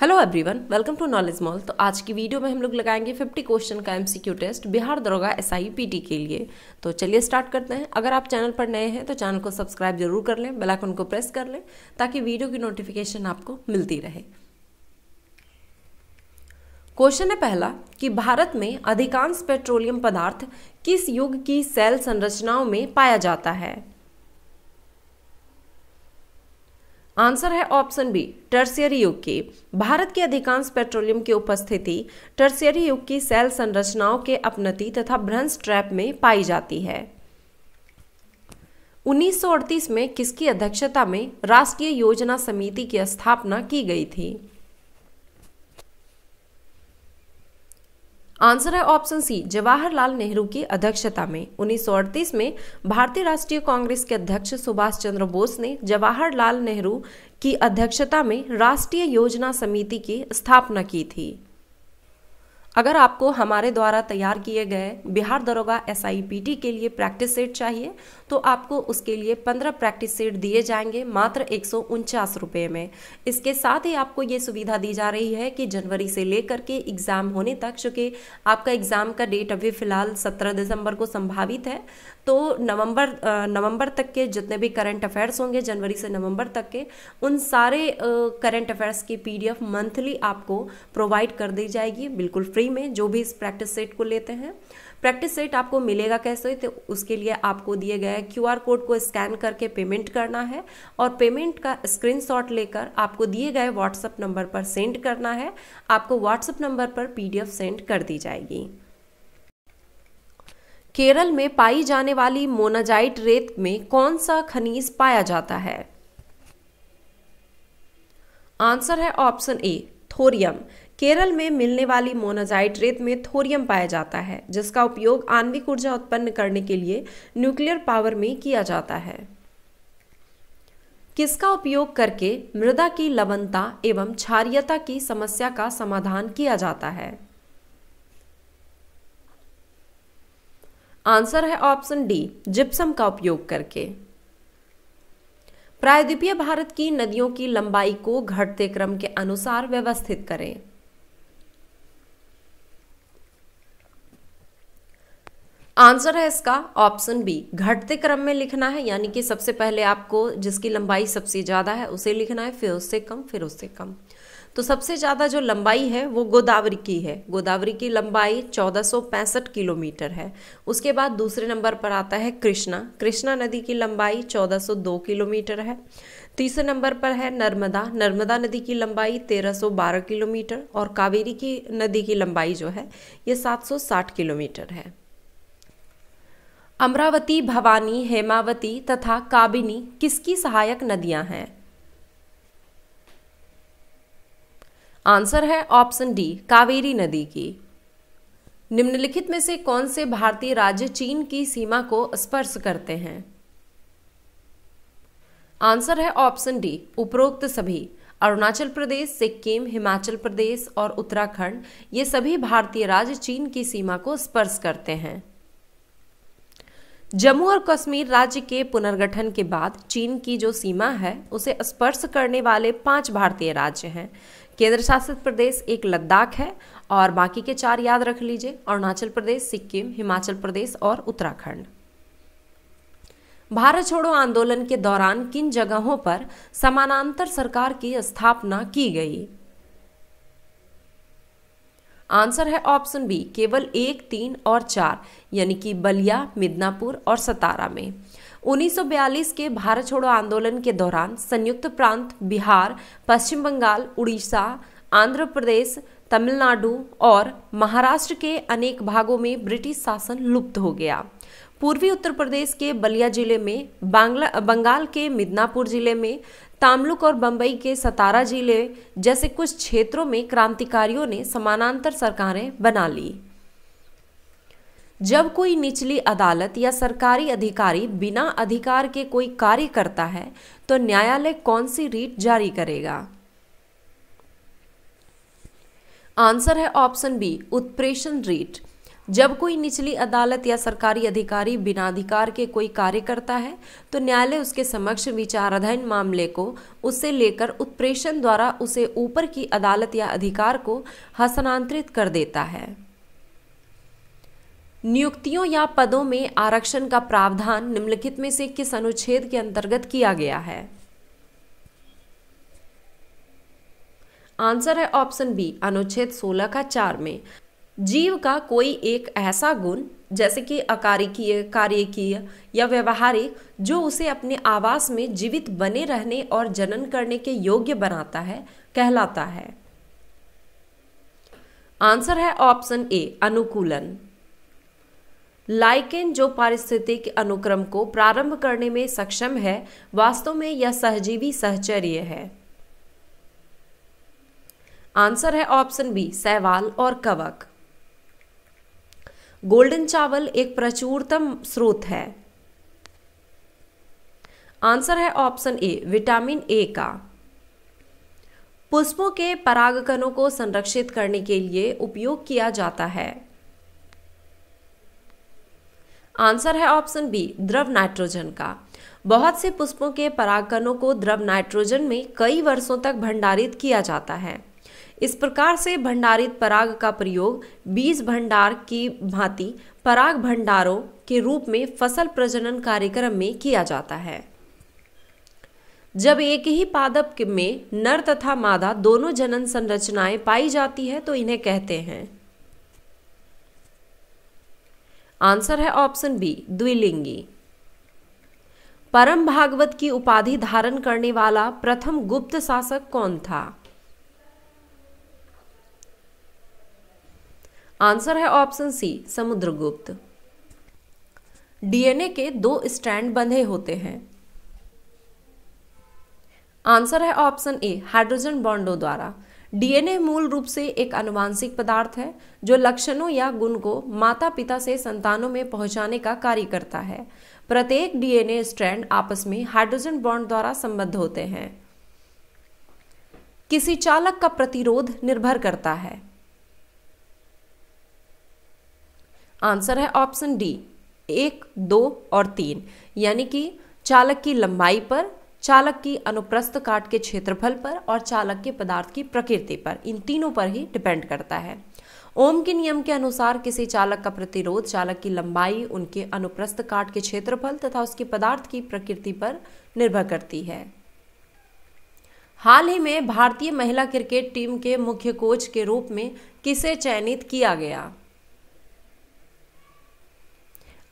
Hello everyone welcome to knowledge mall तो आज की वीडियो में हम लोग लगाएंगे 50 क्वेश्चन का एमसीक्यू टेस्ट बिहार दरोगा एसआईपीटी के लिए तो चलिए स्टार्ट करते हैं अगर आप चैनल पर नए हैं तो चैनल को सब्सक्राइब जरूर कर लें बेल आइकन को प्रेस कर लें ताकि वीडियो की नोटिफिकेशन आपको मिलती रहे क्वेश्चन है पहला कि भारत में अधिकांश पेट्रोलियम पदार्थ किस युग की सेल संरचनाओं में पाया जाता है आंसर है ऑप्शन बी टर्सियरी युग की भारत के अधिकांश पेट्रोलियम की उपस्थिति टर्सियरी युग की सेल संरचनाओं के अपनति तथा भ्रंश ट्रैप में पाई जाती है 1938 में किसकी अध्यक्षता में राष्ट्रीय योजना समिति की स्थापना की गई थी आंसर है ऑप्शन सी जवाहरलाल नेहरू की अध्यक्षता में उन्नीस में भारतीय राष्ट्रीय कांग्रेस के अध्यक्ष सुभाष चंद्र बोस ने जवाहरलाल नेहरू की अध्यक्षता में राष्ट्रीय योजना समिति की स्थापना की थी अगर आपको हमारे द्वारा तैयार किए गए बिहार दरोगा एस के लिए प्रैक्टिस सेट चाहिए तो आपको उसके लिए 15 प्रैक्टिस सेट दिए जाएंगे मात्र एक रुपये में इसके साथ ही आपको ये सुविधा दी जा रही है कि जनवरी से लेकर के एग्ज़ाम होने तक चूँकि आपका एग्ज़ाम का डेट अभी फ़िलहाल सत्रह दिसंबर को संभावित है तो नवंबर नवंबर तक के जितने भी करंट अफेयर्स होंगे जनवरी से नवंबर तक के उन सारे करंट अफेयर्स की पीडीएफ मंथली आपको प्रोवाइड कर दी जाएगी बिल्कुल फ्री में जो भी इस प्रैक्टिस सेट को लेते हैं प्रैक्टिस सेट आपको मिलेगा कैसे तो उसके लिए आपको दिए गए क्यू आर कोड को स्कैन करके पेमेंट करना है और पेमेंट का स्क्रीनशॉट लेकर आपको दिए गए व्हाट्सएप नंबर पर सेंड करना है आपको व्हाट्सअप नंबर पर पीडीएफ सेंड कर दी जाएगी केरल में पाई जाने वाली मोनाजाइट रेत में कौन सा खनिज पाया जाता है आंसर है ऑप्शन ए थोरियम केरल में मिलने वाली मोनाजाइट रेत में थोरियम पाया जाता है जिसका उपयोग आणविक ऊर्जा उत्पन्न करने के लिए न्यूक्लियर पावर में किया जाता है किसका उपयोग करके मृदा की लवणता एवं क्षारियता की समस्या का समाधान किया जाता है आंसर है ऑप्शन डी जिप्सम का उपयोग करके प्रायद्वीपीय भारत की नदियों की लंबाई को घटते क्रम के अनुसार व्यवस्थित करें आंसर है इसका ऑप्शन बी घटते क्रम में लिखना है यानी कि सबसे पहले आपको जिसकी लंबाई सबसे ज्यादा है उसे लिखना है फिर उससे कम फिर उससे कम तो सबसे ज़्यादा जो लंबाई है वो गोदावरी की है गोदावरी की लंबाई 1465 किलोमीटर है उसके बाद दूसरे नंबर पर आता है कृष्णा कृष्णा नदी की लंबाई 1402 किलोमीटर है तीसरे नंबर पर है नर्मदा नर्मदा नदी की लंबाई 1312 किलोमीटर और कावेरी की नदी की लंबाई जो है ये 760 किलोमीटर है अमरावती भवानी हेमावती तथा काबिनी किसकी सहायक नदियां हैं आंसर है ऑप्शन डी कावेरी नदी की निम्नलिखित में से कौन से भारतीय राज्य चीन की सीमा को स्पर्श करते हैं आंसर है ऑप्शन डी उपरोक्त सभी अरुणाचल प्रदेश सिक्किम हिमाचल प्रदेश और उत्तराखंड ये सभी भारतीय राज्य चीन की सीमा को स्पर्श करते हैं जम्मू और कश्मीर राज्य के पुनर्गठन के बाद चीन की जो सीमा है उसे स्पर्श करने वाले पांच भारतीय राज्य हैं केंद्र शासित प्रदेश एक लद्दाख है और बाकी के चार याद रख लीजिए अरुणाचल प्रदेश सिक्किम हिमाचल प्रदेश और उत्तराखंड भारत छोड़ो आंदोलन के दौरान किन जगहों पर समानांतर सरकार की स्थापना की गई आंसर है ऑप्शन बी केवल एक तीन और चार यानी कि बलिया मिदनापुर और सतारा में 1942 के भारत छोड़ो आंदोलन के दौरान संयुक्त प्रांत बिहार पश्चिम बंगाल उड़ीसा आंध्र प्रदेश तमिलनाडु और महाराष्ट्र के अनेक भागों में ब्रिटिश शासन लुप्त हो गया पूर्वी उत्तर प्रदेश के बलिया जिले में बांग्ला बंगाल के मिदनापुर जिले में तामलुक और बम्बई के सतारा जिले जैसे कुछ क्षेत्रों में क्रांतिकारियों ने समानांतर सरकारें बना ली जब कोई निचली अदालत या सरकारी अधिकारी बिना अधिकार के कोई कार्य करता है तो न्यायालय कौन सी रीट जारी करेगा आंसर है ऑप्शन बी उत्प्रेषण रीट जब कोई निचली अदालत या सरकारी अधिकारी बिना अधिकार के कोई कार्य करता है तो न्यायालय उसके समक्ष विचाराधीन मामले को उससे लेकर उत्प्रेषण द्वारा उसे ऊपर की अदालत या अधिकार को हस्तांतरित कर देता है नियुक्तियों या पदों में आरक्षण का प्रावधान निम्नलिखित में से किस अनुच्छेद के अंतर्गत किया गया है आंसर है ऑप्शन बी अनुच्छेद 16 का चार में जीव का कोई एक ऐसा गुण जैसे कि अकारिकीय कार्यकीय या व्यवहारिक जो उसे अपने आवास में जीवित बने रहने और जनन करने के योग्य बनाता है कहलाता है आंसर है ऑप्शन ए अनुकूलन लाइकेन जो पारिस्थितिक अनुक्रम को प्रारंभ करने में सक्षम है वास्तव में यह सहजीवी सहचर्य है आंसर है ऑप्शन बी सहवाल और कवक गोल्डन चावल एक प्रचुरतम स्रोत है आंसर है ऑप्शन ए विटामिन ए का पुष्पों के परागकणों को संरक्षित करने के लिए उपयोग किया जाता है आंसर है ऑप्शन बी द्रव नाइट्रोजन का बहुत से पुष्पों के परागकणों को द्रव नाइट्रोजन में कई वर्षों तक भंडारित किया जाता है इस प्रकार से भंडारित पराग का प्रयोग बीज भंडार की भांति पराग भंडारों के रूप में फसल प्रजनन कार्यक्रम में किया जाता है जब एक ही पादप में नर तथा मादा दोनों जनन संरचनाएं पाई जाती है तो इन्हें कहते हैं आंसर है ऑप्शन बी द्विलिंगी परम भागवत की उपाधि धारण करने वाला प्रथम गुप्त शासक कौन था आंसर है ऑप्शन सी समुद्रगुप्त डीएनए के दो स्ट्रैंड बंधे होते हैं आंसर है ऑप्शन ए हाइड्रोजन बॉन्डो द्वारा डीएनए मूल रूप से एक अनुवांशिक पदार्थ है जो लक्षणों या गुण को माता पिता से संतानों में पहुंचाने का कार्य करता है प्रत्येक डीएनए स्ट्रैंड आपस में हाइड्रोजन बॉन्ड द्वारा संबद्ध होते हैं किसी चालक का प्रतिरोध निर्भर करता है आंसर है ऑप्शन डी एक दो और तीन यानी कि चालक की लंबाई पर चालक की अनुप्रस्थ काट के क्षेत्रफल पर और चालक के पदार्थ की प्रकृति पर इन तीनों पर ही डिपेंड करता है ओम के नियम के अनुसार किसी चालक का प्रतिरोध चालक की लंबाई उनके अनुप्रस्थ काट के क्षेत्रफल तथा उसके पदार्थ की प्रकृति पर निर्भर करती है हाल ही में भारतीय महिला क्रिकेट टीम के मुख्य कोच के रूप में किसे चयनित किया गया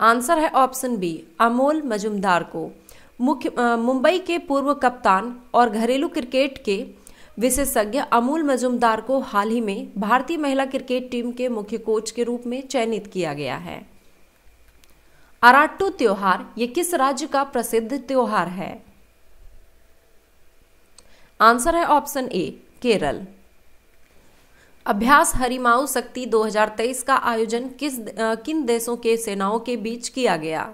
आंसर है ऑप्शन बी अमोल मजुमदार को मुख्य मुंबई के पूर्व कप्तान और घरेलू क्रिकेट के विशेषज्ञ अमूल मजुमदार को हाल ही में भारतीय महिला क्रिकेट टीम के मुख्य कोच के रूप में चयनित किया गया है अराट्टू त्योहार ये किस राज्य का प्रसिद्ध त्योहार है आंसर है ऑप्शन ए केरल अभ्यास हरिमाऊ शक्ति 2023 का आयोजन किस किन देशों के सेनाओं के बीच किया गया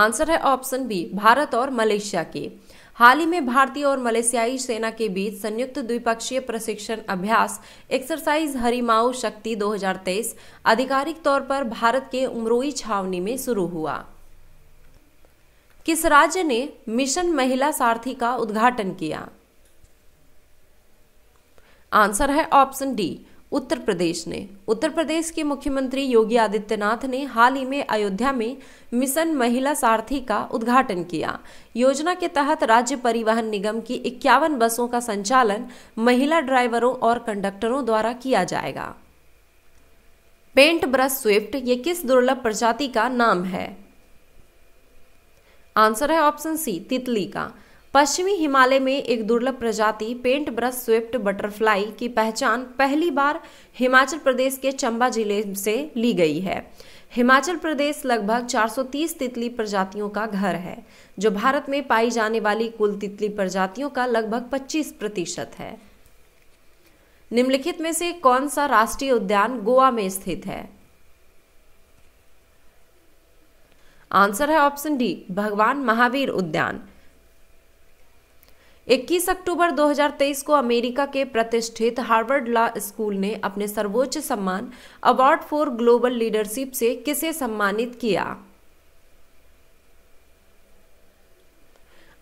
आंसर है ऑप्शन बी भारत और मलेशिया के हाल ही में भारतीय और मलेशियाई सेना के बीच संयुक्त द्विपक्षीय प्रशिक्षण अभ्यास एक्सरसाइज हरिमाऊ शक्ति 2023 आधिकारिक तौर पर भारत के उमरोई छावनी में शुरू हुआ किस राज्य ने मिशन महिला सारथी का उद्घाटन किया आंसर है ऑप्शन डी उत्तर प्रदेश ने उत्तर प्रदेश के मुख्यमंत्री योगी आदित्यनाथ ने हाल ही में अयोध्या में मिशन महिला सारथी का उद्घाटन किया योजना के तहत राज्य परिवहन निगम की इक्यावन बसों का संचालन महिला ड्राइवरों और कंडक्टरों द्वारा किया जाएगा पेंट ब्रश स्विफ्ट ये किस दुर्लभ प्रजाति का नाम है आंसर है ऑप्शन सी तितली का पश्चिमी हिमालय में एक दुर्लभ प्रजाति पेंट ब्रश स्विफ्ट बटरफ्लाई की पहचान पहली बार हिमाचल प्रदेश के चंबा जिले से ली गई है हिमाचल प्रदेश लगभग 430 तितली प्रजातियों का घर है जो भारत में पाई जाने वाली कुल तितली प्रजातियों का लगभग 25 प्रतिशत है निम्नलिखित में से कौन सा राष्ट्रीय उद्यान गोवा में स्थित है आंसर है ऑप्शन डी भगवान महावीर उद्यान 21 अक्टूबर 2023 को अमेरिका के प्रतिष्ठित हार्वर्ड लॉ स्कूल ने अपने सर्वोच्च सम्मान अवार्ड फॉर ग्लोबल लीडरशिप से किसे सम्मानित किया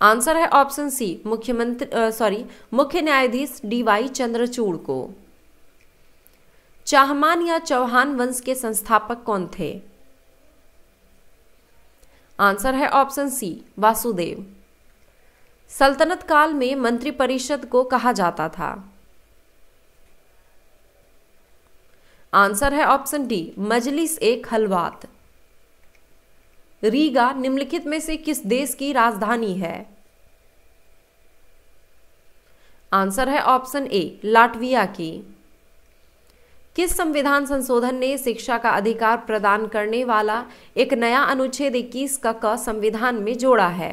आंसर है ऑप्शन सी मुख्यमंत्री सॉरी मुख्य न्यायाधीश डीवाई चंद्रचूड़ को चाहमान या चौहान वंश के संस्थापक कौन थे आंसर है ऑप्शन सी वासुदेव सल्तनत काल में मंत्रिपरिषद को कहा जाता था आंसर है ऑप्शन डी मजलिस ए खलवात रीगा निम्नलिखित में से किस देश की राजधानी है आंसर है ऑप्शन ए लाटविया की किस संविधान संशोधन ने शिक्षा का अधिकार प्रदान करने वाला एक नया अनुच्छेद इक्कीस का क संविधान में जोड़ा है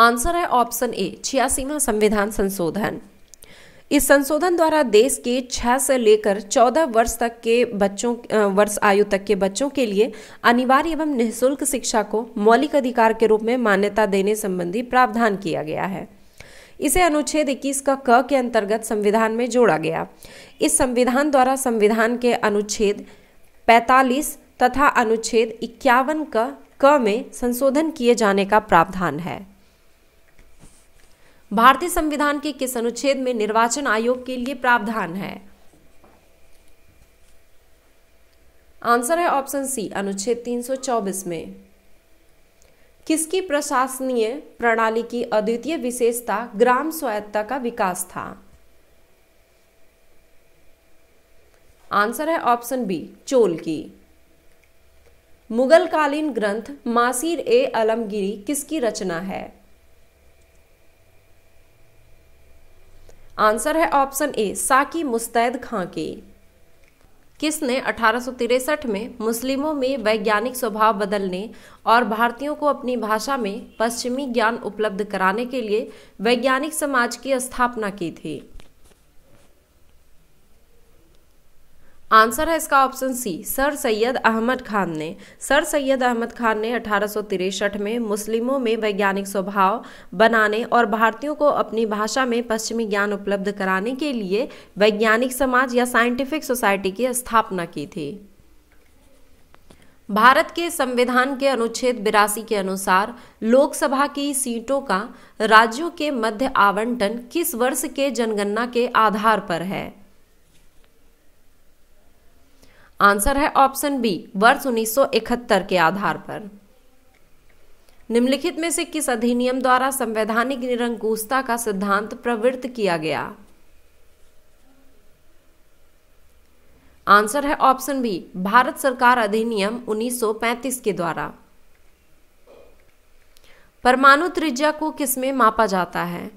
आंसर है ऑप्शन ए छियासीवा संविधान संशोधन इस संशोधन द्वारा देश के छः से लेकर चौदह वर्ष तक के बच्चों वर्ष आयु तक के बच्चों के लिए अनिवार्य एवं निःशुल्क शिक्षा को मौलिक अधिकार के रूप में मान्यता देने संबंधी प्रावधान किया गया है इसे अनुच्छेद इक्कीस का क के अंतर्गत संविधान में जोड़ा गया इस संविधान द्वारा संविधान के अनुच्छेद 45 तथा अनुच्छेद इक्यावन का क में संशोधन किए जाने का प्रावधान है भारतीय संविधान के किस अनुच्छेद में निर्वाचन आयोग के लिए प्रावधान है आंसर है ऑप्शन सी अनुच्छेद 324 में किसकी प्रशासनीय प्रणाली की अद्वितीय विशेषता ग्राम स्वायत्ता का विकास था आंसर है ऑप्शन बी चोल की मुगलकालीन ग्रंथ मासीर ए आलमगिरी किसकी रचना है आंसर है ऑप्शन ए साकी मुस्तैद खां के किसने अठारह में मुस्लिमों में वैज्ञानिक स्वभाव बदलने और भारतीयों को अपनी भाषा में पश्चिमी ज्ञान उपलब्ध कराने के लिए वैज्ञानिक समाज की स्थापना की थी आंसर है इसका option C sir Syed Ahmad Khan ने सर सैयद अहमद खान ने अठारह में मुस्लिमों में वैज्ञानिक स्वभाव बनाने और भारतीयों को अपनी भाषा में पश्चिमी ज्ञान उपलब्ध कराने के लिए वैज्ञानिक समाज या साइंटिफिक सोसाइटी की स्थापना की थी भारत के संविधान के अनुच्छेद बिरासी के अनुसार लोकसभा की सीटों का राज्यों के मध्य आवंटन किस वर्ष के जनगणना के आधार पर है आंसर है ऑप्शन बी वर्ष 1971 के आधार पर निम्नलिखित में से किस अधिनियम द्वारा संवैधानिक निरंकुशता का सिद्धांत प्रवृत्त किया गया आंसर है ऑप्शन बी भारत सरकार अधिनियम 1935 के द्वारा परमाणु त्रिज्या को किसमें मापा जाता है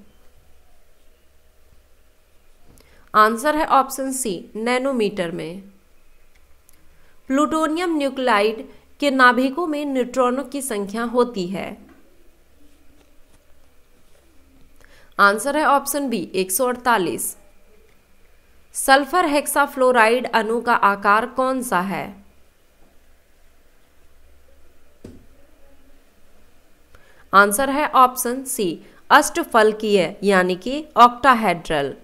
आंसर है ऑप्शन सी नैनोमीटर में प्लूटोनियम न्यूक्लाइड के नाभिकों में न्यूट्रॉनों की संख्या होती है आंसर है ऑप्शन बी 148। सल्फर हेक्साफ्लोराइड अणु का आकार कौन सा है आंसर है ऑप्शन सी अष्टफलकीय यानी कि ऑक्टाहेड्रल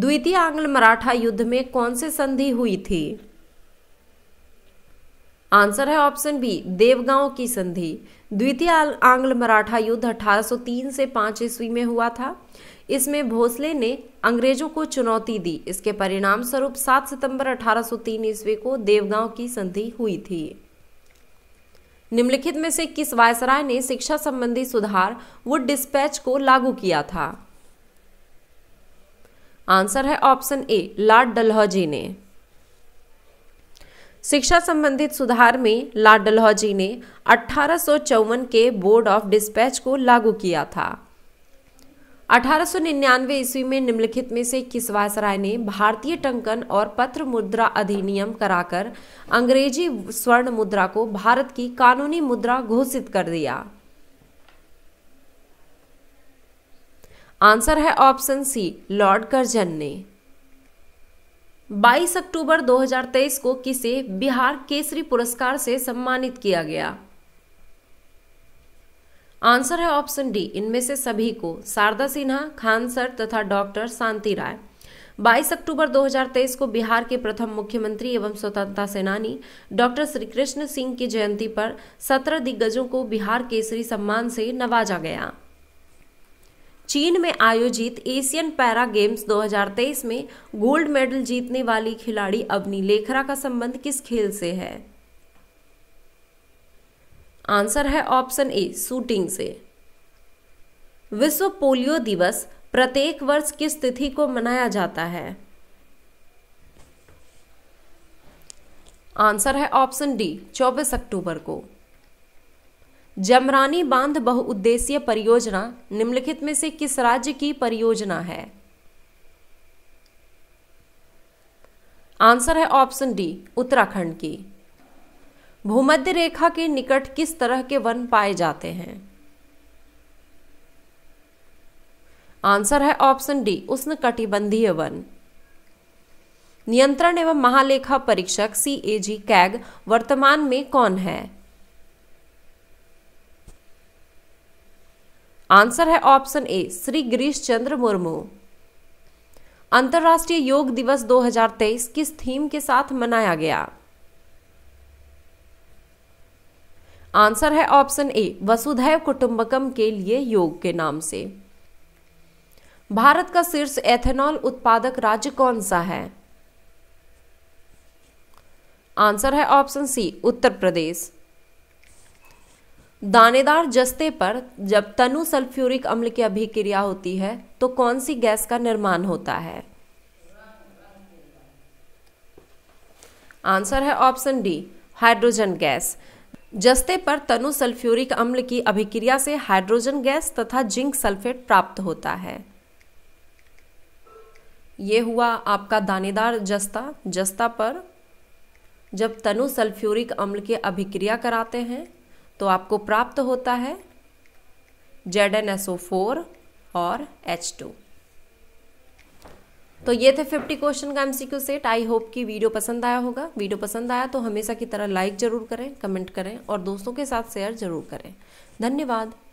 द्वितीय आंग्ल मराठा युद्ध में कौन से संधि हुई थी आंसर है ऑप्शन बी देवगांव की संधि द्वितीय आंग्ल मराठा युद्ध 1803 से 5 ईस्वी में हुआ था इसमें भोसले ने अंग्रेजों को चुनौती दी इसके परिणाम स्वरूप 7 सितंबर 1803 ईस्वी को देवगांव की संधि हुई थी निम्नलिखित में से किस वायसराय ने शिक्षा संबंधी सुधार वुड डिस्पैच को लागू किया था आंसर है ऑप्शन ए लॉर्ड डलहौजी ने शिक्षा संबंधित सुधार में ला डलहौजी ने अठारह के बोर्ड ऑफ डिस्पैच को लागू किया था 1899 ईस्वी में निम्नलिखित में से किस वायसराय ने भारतीय टंकन और पत्र मुद्रा अधिनियम कराकर अंग्रेजी स्वर्ण मुद्रा को भारत की कानूनी मुद्रा घोषित कर दिया आंसर है ऑप्शन सी लॉर्ड कर्जन ने 22 अक्टूबर 2023 को किसे बिहार केसरी पुरस्कार से सम्मानित किया गया आंसर है ऑप्शन डी इनमें से सभी को शारदा सिन्हा खान सर तथा डॉक्टर शांति राय 22 अक्टूबर 2023 को बिहार के प्रथम मुख्यमंत्री एवं स्वतंत्रता सेनानी डॉक्टर श्री कृष्ण सिंह की जयंती पर सत्रह दिग्गजों को बिहार केसरी सम्मान से नवाजा गया चीन में आयोजित एशियन पैरा गेम्स 2023 में गोल्ड मेडल जीतने वाली खिलाड़ी अवनी लेखरा का संबंध किस खेल से है आंसर है ऑप्शन ए शूटिंग से विश्व पोलियो दिवस प्रत्येक वर्ष किस तिथि को मनाया जाता है आंसर है ऑप्शन डी 24 अक्टूबर को जमरानी बांध बहुउद्देशीय परियोजना निम्नलिखित में से किस राज्य की परियोजना है आंसर है ऑप्शन डी उत्तराखंड की भूमध्य रेखा के निकट किस तरह के वन पाए जाते हैं आंसर है ऑप्शन डी उष्ण कटिबंधीय वन नियंत्रण एवं महालेखा परीक्षक सी ए जी कैग वर्तमान में कौन है आंसर है ऑप्शन ए श्री गिरीश चंद्र मुर्मू अंतर्राष्ट्रीय योग दिवस 2023 किस थीम के साथ मनाया गया आंसर है ऑप्शन ए वसुधैव कुटुंबकम के लिए योग के नाम से भारत का शीर्ष एथेनॉल उत्पादक राज्य कौन सा है आंसर है ऑप्शन सी उत्तर प्रदेश दानेदार जस्ते पर जब तनु सल्फ्यूरिक अम्ल की अभिक्रिया होती है तो कौन सी गैस का निर्माण होता है आंसर है ऑप्शन डी हाइड्रोजन गैस जस्ते पर तनु सल्फ्यूरिक अम्ल की अभिक्रिया से हाइड्रोजन गैस तथा जिंक सल्फेट प्राप्त होता है ये हुआ आपका दानेदार जस्ता जस्ता पर जब तनु सल्फ्यूरिक अम्ल की अभिक्रिया कराते हैं तो आपको प्राप्त होता है Z N S O four और एच टू तो ये थे 50 क्वेश्चन का एमसीक्यू सेट आई होप कि वीडियो पसंद आया होगा वीडियो पसंद आया तो हमेशा की तरह लाइक ज़रूर करें कमेंट करें और दोस्तों के साथ शेयर ज़रूर करें धन्यवाद